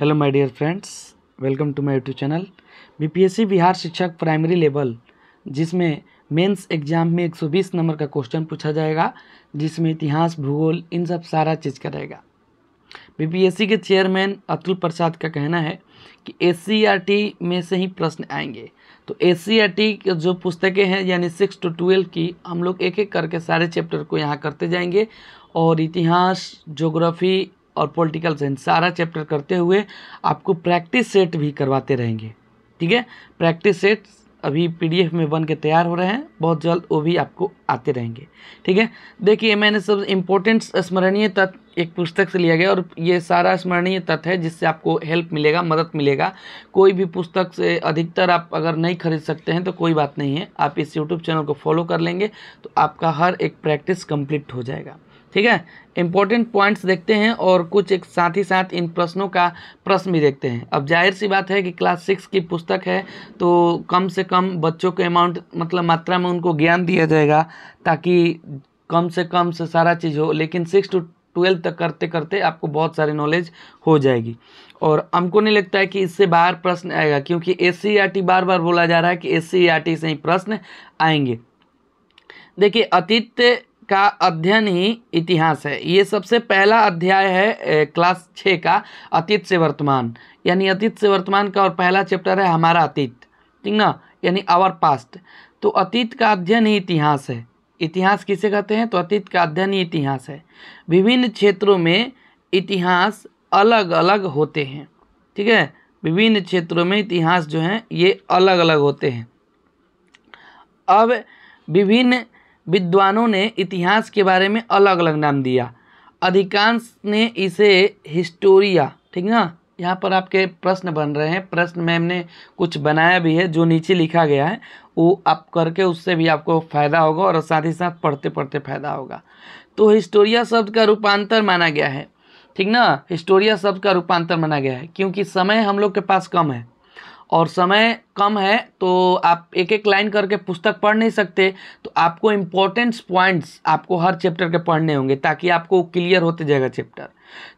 hello my dear friends welcome to my YouTube channel BPSC Bihar शिक्षक primary level जिसमें mains exam में 120 number का question पूछा जाएगा जिसमें इतिहास भूगोल इन सब सारा चीज़ का रहेगा बीपीएससी के चेयरमैन अतुल प्रसाद का कहना है कि एस e में से ही प्रश्न आएंगे तो एस e के जो पुस्तकें हैं यानी सिक्स टू ट्वेल्व की हम लोग एक एक करके सारे चैप्टर को यहाँ करते जाएंगे और इतिहास जोग्राफ़ी और पॉलिटिकल साइंस सारा चैप्टर करते हुए आपको प्रैक्टिस सेट भी करवाते रहेंगे ठीक है प्रैक्टिस सेट अभी पीडीएफ में बन के तैयार हो रहे हैं बहुत जल्द वो भी आपको आते रहेंगे ठीक है देखिए मैंने सब इम्पोर्टेंट स्मरणीय तथ्य एक पुस्तक से लिया गया और ये सारा स्मरणीय तथ्य है जिससे आपको हेल्प मिलेगा मदद मिलेगा कोई भी पुस्तक से अधिकतर आप अगर नहीं खरीद सकते हैं तो कोई बात नहीं है आप इस यूट्यूब चैनल को फॉलो कर लेंगे तो आपका हर एक प्रैक्टिस कम्प्लीट हो जाएगा ठीक है इंपॉर्टेंट पॉइंट्स देखते हैं और कुछ एक साथ ही साथ इन प्रश्नों का प्रश्न भी देखते हैं अब जाहिर सी बात है कि क्लास सिक्स की पुस्तक है तो कम से कम बच्चों के अमाउंट मतलब मात्रा में उनको ज्ञान दिया जाएगा ताकि कम से कम से सारा चीज़ हो लेकिन सिक्स टू ट्वेल्थ तक करते करते आपको बहुत सारी नॉलेज हो जाएगी और हमको नहीं लगता है कि इससे बाहर प्रश्न आएगा क्योंकि एस e बार बार बोला जा रहा है कि एस e से ही प्रश्न आएंगे देखिए अतीत का अध्ययन ही इतिहास है ये सबसे पहला अध्याय है क्लास छः का अतीत से वर्तमान यानी अतीत से वर्तमान का और पहला चैप्टर है हमारा अतीत ठीक ना यानी आवर पास्ट तो अतीत का अध्ययन ही इतिहास है इतिहास किसे कहते हैं तो अतीत का अध्ययन ही इतिहास है विभिन्न क्षेत्रों में इतिहास अलग अलग होते हैं ठीक है विभिन्न क्षेत्रों में इतिहास जो हैं ये अलग अलग होते हैं अब विभिन्न विद्वानों ने इतिहास के बारे में अलग अलग नाम दिया अधिकांश ने इसे हिस्टोरिया ठीक ना यहाँ पर आपके प्रश्न बन रहे हैं प्रश्न मैम ने कुछ बनाया भी है जो नीचे लिखा गया है वो आप करके उससे भी आपको फ़ायदा होगा और साथ ही साथ पढ़ते पढ़ते फ़ायदा होगा तो हिस्टोरिया शब्द का रूपांतर माना गया है ठीक ना हिस्टोरिया शब्द का रूपांतर माना गया है क्योंकि समय हम लोग के पास कम है और समय कम है तो आप एक एक लाइन करके पुस्तक पढ़ नहीं सकते तो आपको इम्पोर्टेंट्स पॉइंट्स आपको हर चैप्टर के पढ़ने होंगे ताकि आपको क्लियर होते जाएगा चैप्टर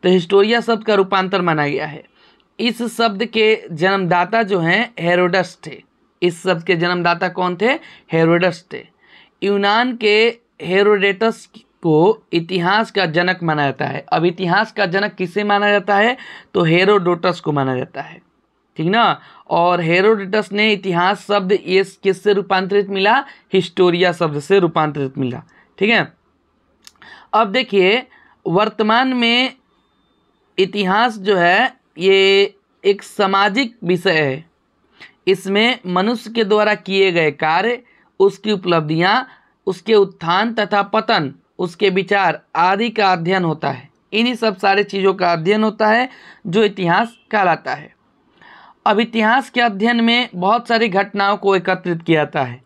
तो हिस्टोरिया शब्द का रूपांतर माना गया है इस शब्द के जन्मदाता जो हैं हेरोडस थे इस शब्द के जन्मदाता कौन थे हेरोडस थे यूनान के हेरोडेटस को इतिहास का जनक माना जाता है अब इतिहास का जनक किसे माना जाता है तो हेरोडोटस को माना जाता है ठीक ना और हेरोडिटस ने इतिहास शब्द ये किससे रूपांतरित मिला हिस्टोरिया शब्द से रूपांतरित मिला ठीक है अब देखिए वर्तमान में इतिहास जो है ये एक सामाजिक विषय है इसमें मनुष्य के द्वारा किए गए कार्य उसकी उपलब्धियां उसके उत्थान तथा पतन उसके विचार आदि का अध्ययन होता है इन्हीं सब सारे चीज़ों का अध्ययन होता है जो इतिहास कहलाता है अब इतिहास के अध्ययन में बहुत सारी घटनाओं को एकत्रित किया जाता है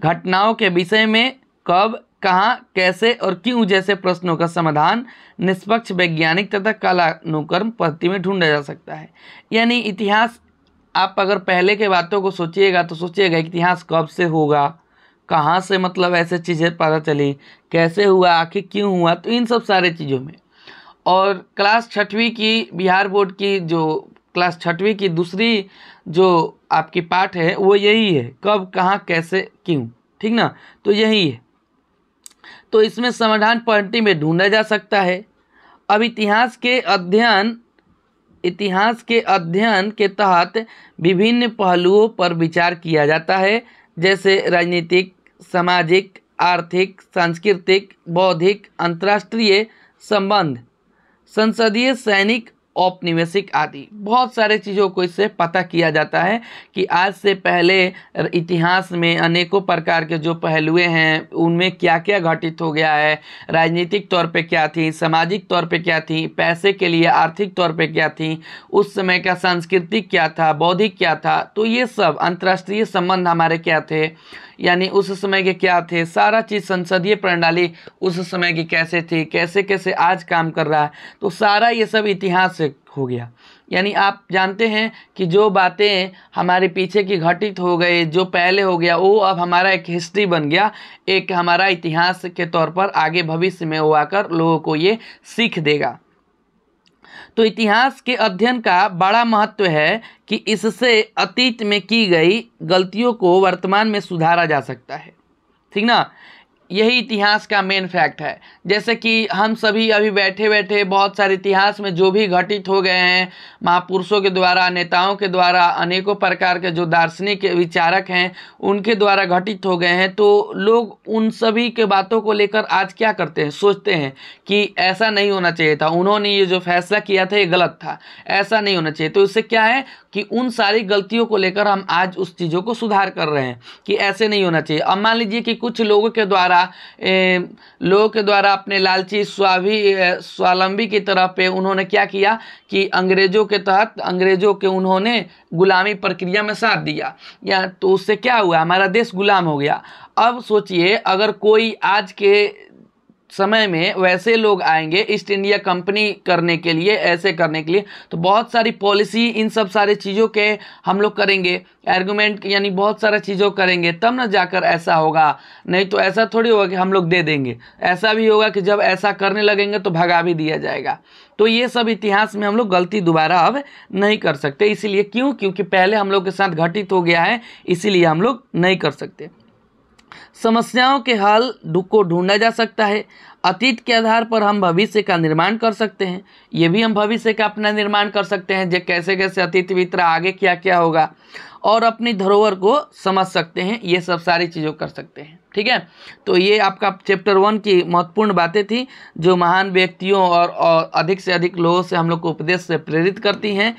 घटनाओं के विषय में कब कहाँ कैसे और क्यों जैसे प्रश्नों का समाधान निष्पक्ष वैज्ञानिक तथा कलानुकर्म पद्धति में ढूंढा जा सकता है यानी इतिहास आप अगर पहले के बातों को सोचिएगा तो सोचिएगा इतिहास कब से होगा कहाँ से मतलब ऐसे चीज़ें पता चली कैसे हुआ आखिर क्यों हुआ तो इन सब सारे चीज़ों में और क्लास छठवीं की बिहार बोर्ड की जो क्लास छठवीं की दूसरी जो आपकी पाठ है वो यही है कब कहाँ कैसे क्यों ठीक ना तो यही है तो इसमें समाधान पॉइंटी में ढूंढा जा सकता है अब इतिहास के अध्ययन इतिहास के अध्ययन के तहत विभिन्न पहलुओं पर विचार किया जाता है जैसे राजनीतिक सामाजिक आर्थिक सांस्कृतिक बौद्धिक अंतर्राष्ट्रीय संबंध संसदीय सैनिक औपनिवेशिक आदि बहुत सारे चीज़ों को इससे पता किया जाता है कि आज से पहले इतिहास में अनेकों प्रकार के जो पहलुए हैं उनमें क्या क्या घटित हो गया है राजनीतिक तौर पे क्या थी सामाजिक तौर पे क्या थी पैसे के लिए आर्थिक तौर पे क्या थी उस समय का सांस्कृतिक क्या था बौद्धिक क्या था तो ये सब अंतर्राष्ट्रीय संबंध हमारे क्या थे यानी उस समय के क्या थे सारा चीज़ संसदीय प्रणाली उस समय की कैसे थी कैसे कैसे आज काम कर रहा है तो सारा ये सब इतिहास हो गया यानी आप जानते हैं कि जो बातें हमारे पीछे की घटित हो गए जो पहले हो गया वो अब हमारा एक हिस्ट्री बन गया एक हमारा इतिहास के तौर पर आगे भविष्य में वो आकर लोगों को ये सीख देगा तो इतिहास के अध्ययन का बड़ा महत्व है कि इससे अतीत में की गई गलतियों को वर्तमान में सुधारा जा सकता है ठीक ना यही इतिहास का मेन फैक्ट है जैसे कि हम सभी अभी बैठे बैठे बहुत सारे इतिहास में जो भी घटित हो गए हैं महापुरुषों के द्वारा नेताओं के द्वारा अनेकों प्रकार के जो दार्शनिक विचारक हैं उनके द्वारा घटित हो गए हैं तो लोग उन सभी के बातों को लेकर आज क्या करते हैं सोचते हैं कि ऐसा नहीं होना चाहिए था उन्होंने ये जो फैसला किया था ये गलत था ऐसा नहीं होना चाहिए तो इससे क्या है कि उन सारी गलतियों को लेकर हम आज उस चीज़ों को सुधार कर रहे हैं कि ऐसे नहीं होना चाहिए अब मान लीजिए कि कुछ लोगों के द्वारा द्वारा लोगों के द्वारा अपने लालची स्वावी स्वावलंबी की तरह पे उन्होंने क्या किया कि अंग्रेजों के तहत अंग्रेजों के उन्होंने गुलामी प्रक्रिया में साथ दिया या तो उससे क्या हुआ हमारा देश गुलाम हो गया अब सोचिए अगर कोई आज के समय में वैसे लोग आएंगे ईस्ट इंडिया कंपनी करने के लिए ऐसे करने के लिए तो बहुत सारी पॉलिसी इन सब सारे चीज़ों के हम लोग करेंगे एर्गूमेंट यानी बहुत सारा चीज़ों करेंगे तब ना जाकर ऐसा होगा नहीं तो ऐसा थोड़ी होगा कि हम लोग दे देंगे ऐसा भी होगा कि जब ऐसा करने लगेंगे तो भगा भी दिया जाएगा तो ये सब इतिहास में हम लोग गलती दोबारा अब नहीं कर सकते इसीलिए क्यों क्योंकि पहले हम लोग के साथ घटित हो गया है इसीलिए हम लोग नहीं कर सकते समस्याओं के हल को ढूंढा जा सकता है अतीत के आधार पर हम भविष्य का निर्माण कर सकते हैं ये भी हम भविष्य का अपना निर्माण कर सकते हैं जो कैसे कैसे अतीत मित्र आगे क्या क्या होगा और अपनी धरोहर को समझ सकते हैं ये सब सारी चीज़ों कर सकते हैं ठीक है तो ये आपका चैप्टर वन की महत्वपूर्ण बातें थी जो महान व्यक्तियों और, और अधिक से अधिक लोगों से हम लोग को उपदेश से प्रेरित करती हैं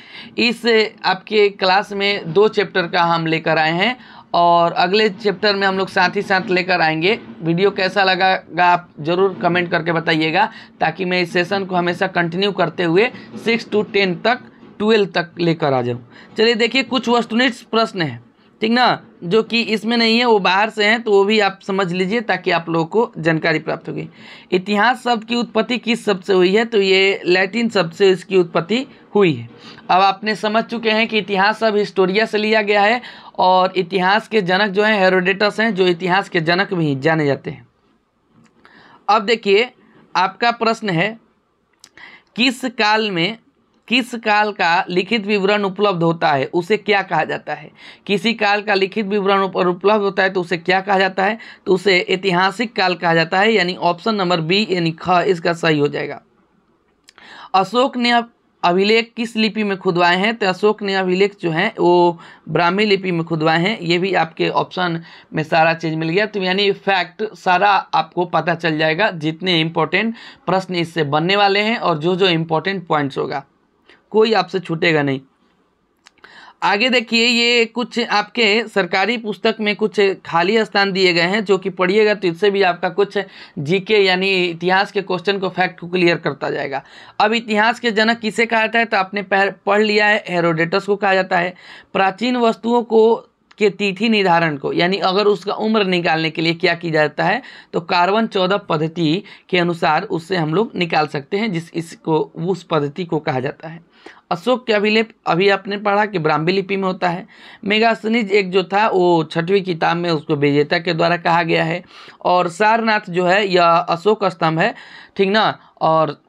इस आपके क्लास में दो चैप्टर का हम लेकर आए हैं और अगले चैप्टर में हम लोग साथ ही साथ लेकर आएंगे वीडियो कैसा लगा आप ज़रूर कमेंट करके बताइएगा ताकि मैं इस सेशन को हमेशा कंटिन्यू करते हुए सिक्स टू टेन तक ट्वेल्व तक लेकर आ जाऊँ चलिए देखिए कुछ वस्तुनिष्ठ प्रश्न हैं ठीक ना जो कि इसमें नहीं है वो बाहर से हैं तो वो भी आप समझ लीजिए ताकि आप लोगों को जानकारी प्राप्त होगी इतिहास शब्द की उत्पत्ति किस शब्द से हुई है तो ये लैटिन शब्द से इसकी उत्पत्ति हुई है अब आपने समझ चुके हैं कि इतिहास शब्द हिस्टोरिया से लिया गया है और इतिहास के जनक जो हैं हेरोडेटस हैं जो इतिहास के जनक भी जाने जाते हैं अब देखिए आपका प्रश्न है किस काल में किस काल का लिखित विवरण उपलब्ध होता है उसे क्या कहा जाता है किसी काल का लिखित विवरण उपलब्ध होता है तो उसे क्या कहा जाता है तो उसे ऐतिहासिक काल कहा जाता है यानी ऑप्शन नंबर बी यानी ख इसका सही हो जाएगा अशोक ने अभिलेख किस लिपि में खुदवाए हैं तो अशोक ने अभिलेख जो हैं वो ब्राह्मी लिपि में खुदवाए हैं ये भी आपके ऑप्शन में सारा चीज़ मिल गया तो यानी फैक्ट सारा आपको पता चल जाएगा जितने इम्पोर्टेंट प्रश्न इससे बनने वाले हैं और जो जो इम्पोर्टेंट पॉइंट्स होगा कोई आपसे छूटेगा नहीं आगे देखिए ये कुछ आपके सरकारी पुस्तक में कुछ खाली स्थान दिए गए हैं जो कि पढ़िएगा तो इससे भी आपका कुछ जीके यानी इतिहास के क्वेश्चन को फैक्ट को क्लियर करता जाएगा अब इतिहास के जनक किसे कहा जाता है तो आपने पढ़ लिया है हेरोडेटस को कहा जाता है प्राचीन वस्तुओं को के तिथि निर्धारण को यानी अगर उसका उम्र निकालने के लिए क्या किया जाता है तो कार्बन चौदह पद्धति के अनुसार उससे हम लोग निकाल सकते हैं जिस इसको उस पद्धति को कहा जाता है अशोक के अभिलेख अभी आपने पढ़ा कि ब्राह्मी लिपि में होता है मेगासनिज एक जो था वो छठवीं किताब में उसको विजेता के द्वारा कहा गया है और सारनाथ जो है यह अशोक स्तंभ है ठीक ना और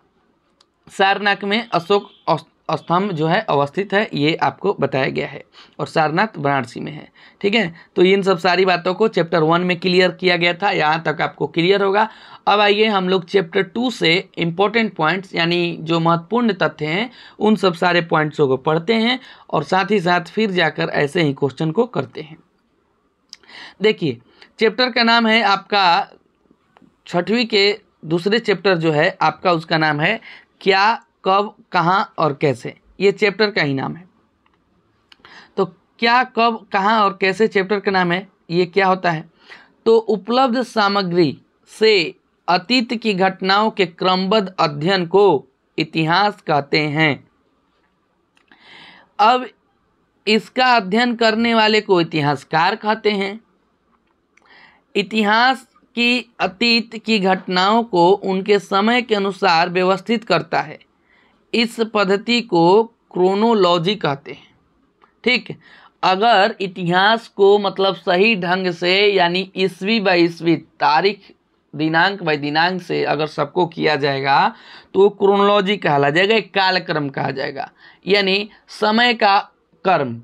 सारनाथ में अशोक स्तंभ जो है अवस्थित है ये आपको बताया गया है और सारनाथ वाराणसी में है ठीक है तो इन सब सारी बातों को चैप्टर वन में क्लियर किया गया था यहाँ तक आपको क्लियर होगा अब आइए हम लोग चैप्टर टू से इम्पोर्टेंट पॉइंट्स यानी जो महत्वपूर्ण तथ्य हैं उन सब सारे पॉइंट्सों को पढ़ते हैं और साथ ही साथ फिर जाकर ऐसे ही क्वेश्चन को करते हैं देखिए चैप्टर का नाम है आपका छठवीं के दूसरे चैप्टर जो है आपका उसका नाम है क्या कब कहाँ और कैसे ये चैप्टर का ही नाम है तो क्या कब कहाँ और कैसे चैप्टर का नाम है ये क्या होता है तो उपलब्ध सामग्री से अतीत की घटनाओं के क्रमबद्ध अध्ययन को इतिहास कहते हैं अब इसका अध्ययन करने वाले को इतिहासकार कहते हैं इतिहास की अतीत की घटनाओं को उनके समय के अनुसार व्यवस्थित करता है इस पद्धति को क्रोनोलॉजी कहते हैं ठीक अगर इतिहास को मतलब सही ढंग से यानी ईस्वी बाई ईस्वी तारीख दिनांक बाई दिनांक से अगर सबको किया जाएगा तो क्रोनोलॉजी कहला जाएगा एक कालक्रम कहा जाएगा यानी समय का कर्म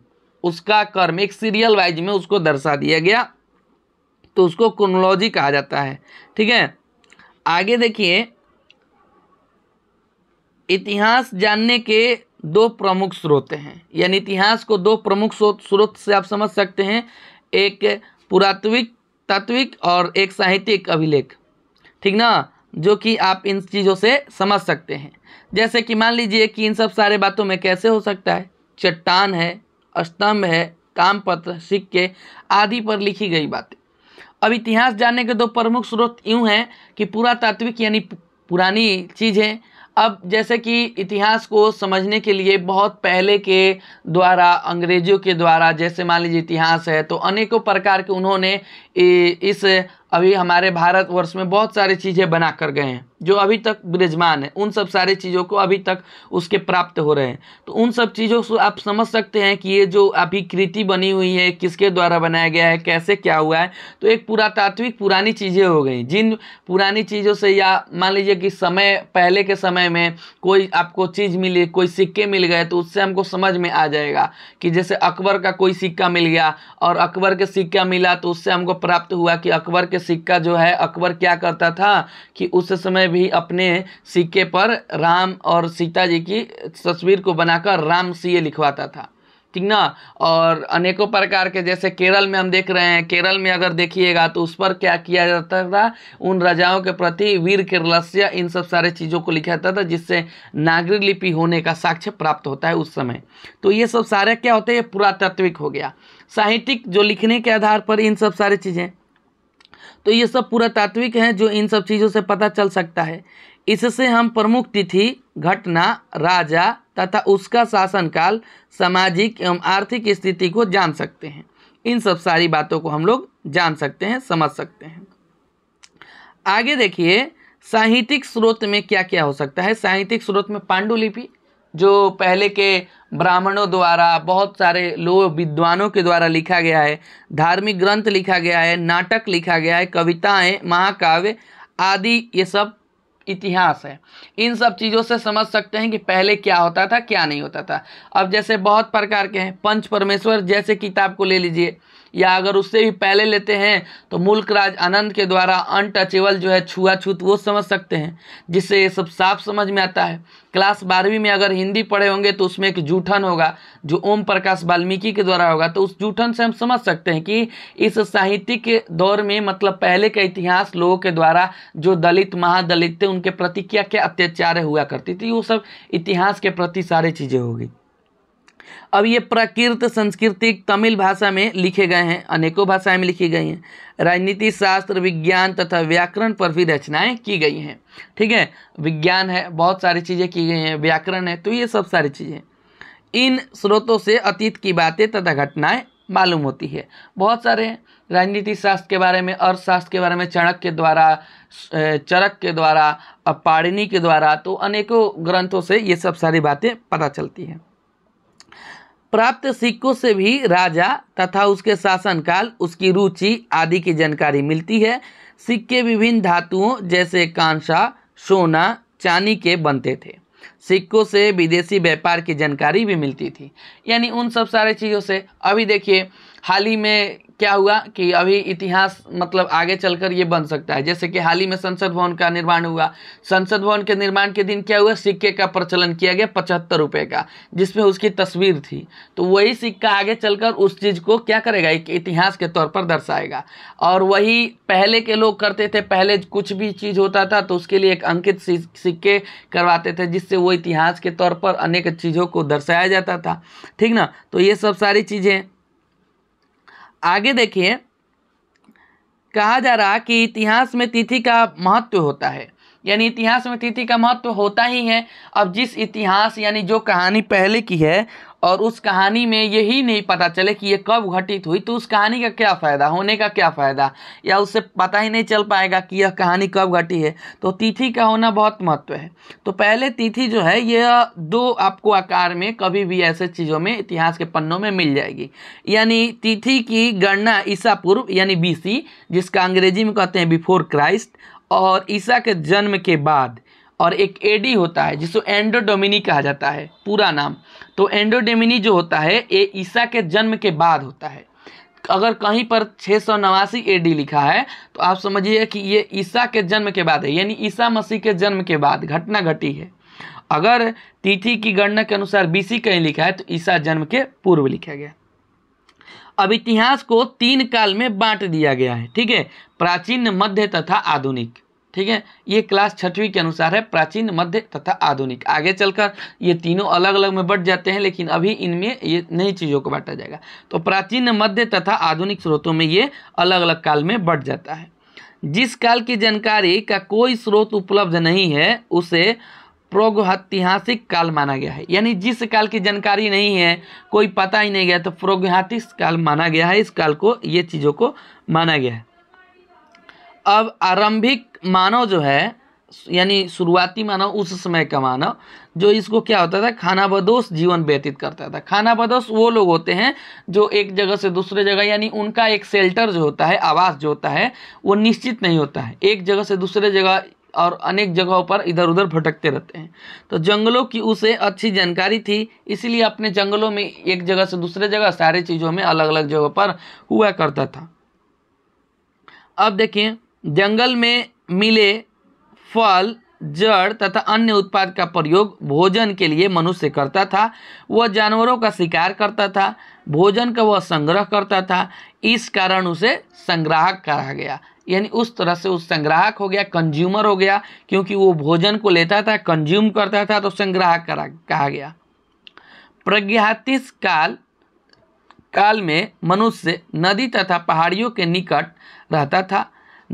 उसका कर्म एक सीरियल वाइज में उसको दर्शा दिया गया तो उसको क्रोनोलॉजी कहा जाता है ठीक है आगे देखिए इतिहास जानने के दो प्रमुख स्रोत हैं यानी इतिहास को दो प्रमुख स्रोत से आप समझ सकते हैं एक पुरात्विक तात्विक और एक साहित्यिक अभिलेख ठीक ना जो कि आप इन चीज़ों से समझ सकते हैं जैसे कि मान लीजिए कि इन सब सारे बातों में कैसे हो सकता है चट्टान है स्तंभ है कामपत्र सिक्के आदि पर लिखी गई बातें अब इतिहास जानने के दो प्रमुख स्रोत यूँ हैं कि पुरातात्विक यानी पुरानी चीज़ें अब जैसे कि इतिहास को समझने के लिए बहुत पहले के द्वारा अंग्रेजों के द्वारा जैसे मान लीजिए इतिहास है तो अनेकों प्रकार के उन्होंने इस अभी हमारे भारतवर्ष में बहुत सारी चीज़ें बना कर गए हैं जो अभी तक विराजमान है उन सब सारी चीज़ों को अभी तक उसके प्राप्त हो रहे हैं तो उन सब चीज़ों से आप समझ सकते हैं कि ये जो अभी कृति बनी हुई है किसके द्वारा बनाया गया है कैसे क्या हुआ है तो एक पुरातात्विक पुरानी चीज़ें हो गई जिन पुरानी चीज़ों से या मान लीजिए कि समय पहले के समय में कोई आपको चीज़ मिली कोई सिक्के मिल गए तो उससे हमको समझ में आ जाएगा कि जैसे अकबर का कोई सिक्का मिल गया और अकबर के सिक्का मिला तो उससे हमको प्राप्त हुआ कि अकबर के सिक्का जो है अकबर क्या करता था कि उस समय भी अपने सिक्के पर राम और सीता जी की तस्वीर को बनाकर राम सीए लिखवाता था ठीक ना और अनेकों प्रकार के जैसे केरल में हम देख रहे हैं केरल में अगर देखिएगा तो उस पर क्या किया जाता था उन राजाओं के प्रति वीर केरलस्य इन सब सारे चीज़ों को लिखा जाता था जिससे नागरिक लिपि होने का साक्ष्य प्राप्त होता है उस समय तो ये सब सारे क्या होते हैं पुरातात्विक हो गया साहित्यिक जो लिखने के आधार पर इन सब सारी चीज़ें तो ये सब पुरातात्विक हैं जो इन सब चीज़ों से पता चल सकता है इससे हम प्रमुख तिथि घटना राजा तथा उसका शासनकाल सामाजिक एवं आर्थिक स्थिति को जान सकते हैं इन सब सारी बातों को हम लोग जान सकते हैं समझ सकते हैं आगे देखिए साहित्यिक स्रोत में क्या क्या हो सकता है साहित्यिक स्रोत में पांडुलिपि जो पहले के ब्राह्मणों द्वारा बहुत सारे लोग विद्वानों के द्वारा लिखा गया है धार्मिक ग्रंथ लिखा गया है नाटक लिखा गया है कविताएं महाकाव्य आदि ये सब इतिहास है इन सब चीज़ों से समझ सकते हैं कि पहले क्या होता था क्या नहीं होता था अब जैसे बहुत प्रकार के हैं पंच परमेश्वर जैसे किताब को ले लीजिए या अगर उससे भी पहले लेते हैं तो मुल्क राज आनंद के द्वारा अनटचेबल जो है छुआछूत वो समझ सकते हैं जिससे ये सब साफ समझ में आता है क्लास बारहवीं में अगर हिंदी पढ़े होंगे तो उसमें एक जूठन होगा जो ओम प्रकाश वाल्मीकि के द्वारा होगा तो उस जूठन से हम समझ सकते हैं कि इस साहित्यिक दौर में मतलब पहले का इतिहास लोगों के द्वारा जो दलित महादलित थे उनके प्रति क्या क्या अत्याचार हुआ करती थी वो सब इतिहास के प्रति सारी चीज़ें होगी अब ये प्रकृत संस्कृतिक तमिल भाषा में लिखे गए हैं अनेकों भाषाएं में लिखी गई हैं राजनीति शास्त्र विज्ञान तथा व्याकरण पर भी रचनाएं की गई हैं ठीक है विज्ञान है बहुत सारी चीज़ें की गई हैं व्याकरण है तो ये सब सारी चीज़ें इन स्रोतों से अतीत की बातें तथा घटनाएँ मालूम होती है बहुत सारे राजनीति शास्त्र के बारे में अर्थशास्त्र के बारे में चणक के द्वारा चरक के द्वारा पाड़िनी के द्वारा तो अनेकों ग्रंथों से ये सब सारी बातें पता चलती हैं प्राप्त सिक्कों से भी राजा तथा उसके शासनकाल उसकी रुचि आदि की जानकारी मिलती है सिक्के विभिन्न धातुओं जैसे कांसा सोना चांदी के बनते थे सिक्कों से विदेशी व्यापार की जानकारी भी मिलती थी यानी उन सब सारे चीज़ों से अभी देखिए हाल ही में क्या हुआ कि अभी इतिहास मतलब आगे चलकर ये बन सकता है जैसे कि हाल ही में संसद भवन का निर्माण हुआ संसद भवन के निर्माण के दिन क्या हुआ सिक्के का प्रचलन किया गया पचहत्तर रुपये का जिसमें उसकी तस्वीर थी तो वही सिक्का आगे चलकर उस चीज़ को क्या करेगा एक इतिहास के तौर पर दर्शाएगा और वही पहले के लोग करते थे पहले कुछ भी चीज़ होता था तो उसके लिए एक अंकित सिक्के करवाते थे जिससे वो इतिहास के तौर पर अनेक चीज़ों को दर्शाया जाता था ठीक ना तो ये सब सारी चीज़ें आगे देखिए कहा जा रहा कि इतिहास में तिथि का महत्व होता है यानी इतिहास में तिथि का महत्व तो होता ही है अब जिस इतिहास यानी जो कहानी पहले की है और उस कहानी में यही नहीं पता चले कि ये कब घटित हुई तो उस कहानी का क्या फ़ायदा होने का क्या फ़ायदा या उससे पता ही नहीं चल पाएगा कि यह कहानी कब घटी है तो तिथि का होना बहुत महत्व है तो पहले तिथि जो है यह दो आपको आकार में कभी भी ऐसे चीज़ों में इतिहास के पन्नों में मिल जाएगी यानी तिथि की गणना ईसा पूर्व यानी बी जिसका अंग्रेजी में कहते हैं बिफोर क्राइस्ट और ईसा के जन्म के बाद और एक एडी होता है जिसको एंडोडोमिनी कहा जाता है पूरा नाम तो एंडोडोमिनी जो होता है ये ईसा के जन्म के बाद होता है अगर कहीं पर छः सौ नवासी ए लिखा है तो आप समझिए कि ये ईसा के जन्म के बाद है यानी ईसा मसीह के जन्म के बाद घटना घटी है अगर तिथि की गणना के अनुसार बीसी कहीं लिखा है तो ईसा जन्म के पूर्व लिखा गया अब इतिहास को तीन काल में बांट दिया गया है ठीक है प्राचीन मध्य तथा आधुनिक ठीक है ये क्लास छठवीं के अनुसार है प्राचीन मध्य तथा आधुनिक आगे चलकर ये तीनों अलग अलग में बट जाते हैं लेकिन अभी इनमें ये नई चीज़ों को बांटा जाएगा तो प्राचीन मध्य तथा आधुनिक स्रोतों में ये अलग अलग काल में बट जाता है जिस काल की जानकारी का कोई स्रोत उपलब्ध नहीं है उसे प्रोगहतिहासिक काल माना गया है यानी जिस काल की जानकारी नहीं है कोई पता ही नहीं गया तो प्रोगहतिक काल माना गया है इस काल को ये चीज़ों को माना गया है अब आरंभिक मानव जो है यानी शुरुआती मानव उस समय का मानव जो इसको क्या होता था खाना बदोश जीवन व्यतीत करता था खाना बदोश वो लोग होते हैं जो एक जगह से दूसरे जगह यानी उनका एक शेल्टर जो होता है आवास जो होता है वो निश्चित नहीं होता है एक जगह से दूसरे जगह और अनेक जगहों पर इधर उधर भटकते रहते हैं तो जंगलों की उसे अच्छी जानकारी थी इसीलिए अपने जंगलों में एक जगह से दूसरे जगह सारी चीज़ों में अलग अलग जगह पर हुआ करता था अब देखिए जंगल में मिले फल जड़ तथा अन्य उत्पाद का प्रयोग भोजन के लिए मनुष्य करता था वह जानवरों का शिकार करता था भोजन का वह संग्रह करता था इस कारण उसे संग्राहक कहा गया यानी उस तरह से उस संग्राहक हो गया कंज्यूमर हो गया क्योंकि वो भोजन को लेता था कंज्यूम करता था तो संग्राहक करा कहा गया प्रज्ञातिश काल काल में मनुष्य नदी तथा पहाड़ियों के निकट रहता था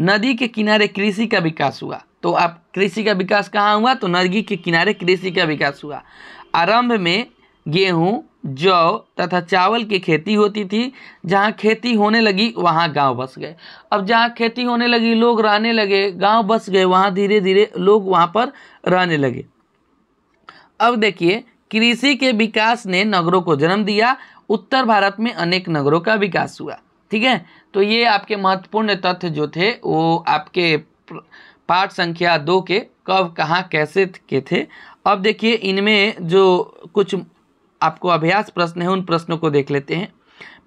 नदी के किनारे कृषि का विकास हुआ तो आप कृषि का विकास कहाँ हुआ तो नदी के किनारे कृषि का विकास हुआ आरंभ में गेहूँ जौ तथा चावल की खेती होती थी जहाँ खेती होने लगी वहाँ गांव बस गए अब जहाँ खेती होने लगी लोग रहने लगे गांव बस गए वहाँ धीरे धीरे लोग वहाँ पर रहने लगे अब देखिए कृषि के विकास ने नगरों को जन्म दिया उत्तर भारत में अनेक नगरों का विकास हुआ ठीक है तो ये आपके महत्वपूर्ण तथ्य जो थे वो आपके पाठ संख्या दो के कब कहाँ कैसे के थे अब देखिए इनमें जो कुछ आपको अभ्यास प्रश्न है उन प्रश्नों को देख लेते हैं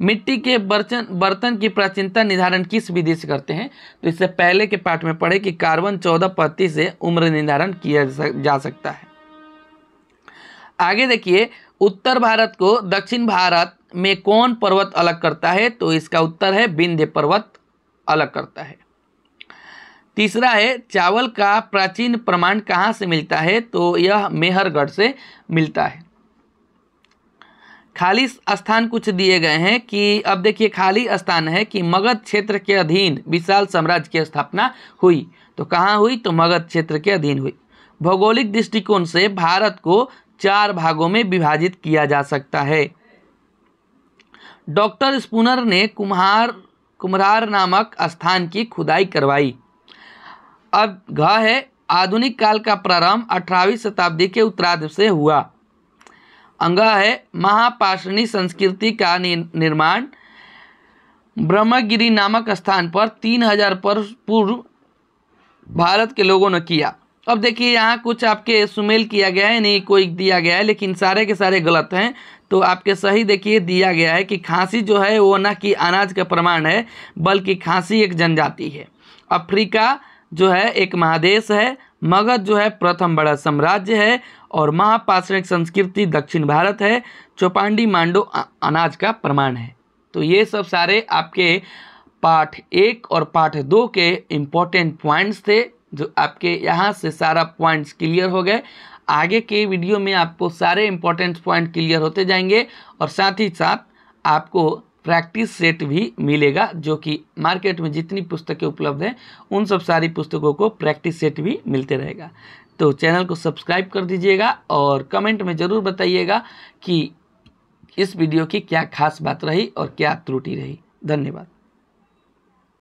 मिट्टी के बर्तन बर्तन की प्राचीनता निर्धारण किस विधि से करते हैं तो इससे पहले के पाठ में पढ़े कि कार्बन चौदह पत्ती से उम्र निर्धारण किया जा सकता है आगे देखिए उत्तर भारत को दक्षिण भारत में कौन पर्वत अलग करता है तो इसका उत्तर है विंध्य पर्वत अलग करता है तीसरा है चावल का प्राचीन प्रमाण कहाँ से मिलता है तो यह मेहरगढ़ से मिलता है खाली स्थान कुछ दिए गए हैं कि अब देखिए खाली स्थान है कि मगध क्षेत्र के अधीन विशाल साम्राज्य की स्थापना हुई तो कहाँ हुई तो मगध क्षेत्र के अधीन हुई भौगोलिक दृष्टिकोण से भारत को चार भागों में विभाजित किया जा सकता है डॉक्टर स्पूनर ने कुम्हार कुम्हार नामक स्थान की खुदाई करवाई अब घ है आधुनिक काल का प्रारंभ अठारहवीं शताब्दी के उत्तरार्ध से हुआ अंग है महापाषणी संस्कृति का निर्माण ब्रह्मगिरी नामक स्थान पर तीन हजार पर पूर्व भारत के लोगों ने किया अब देखिए यहाँ कुछ आपके सुमेल किया गया है नहीं कोई दिया गया है लेकिन सारे के सारे गलत हैं तो आपके सही देखिए दिया गया है कि खांसी जो है वो न कि अनाज का प्रमाण है बल्कि खांसी एक जनजाति है अफ्रीका जो है एक महादेश है मगध जो है प्रथम बड़ा साम्राज्य है और महापाषणिक संस्कृति दक्षिण भारत है चौपांडी मांडो अनाज का प्रमाण है तो ये सब सारे आपके पाठ एक और पाठ दो के इम्पोर्टेंट पॉइंट्स थे जो आपके यहाँ से सारा पॉइंट्स क्लियर हो गए आगे के वीडियो में आपको सारे इंपॉर्टेंट पॉइंट क्लियर होते जाएंगे और साथ ही साथ आपको प्रैक्टिस सेट भी मिलेगा जो कि मार्केट में जितनी पुस्तकें उपलब्ध हैं उन सब सारी पुस्तकों को प्रैक्टिस सेट भी मिलते रहेगा तो चैनल को सब्सक्राइब कर दीजिएगा और कमेंट में ज़रूर बताइएगा कि इस वीडियो की क्या खास बात रही और क्या त्रुटि रही धन्यवाद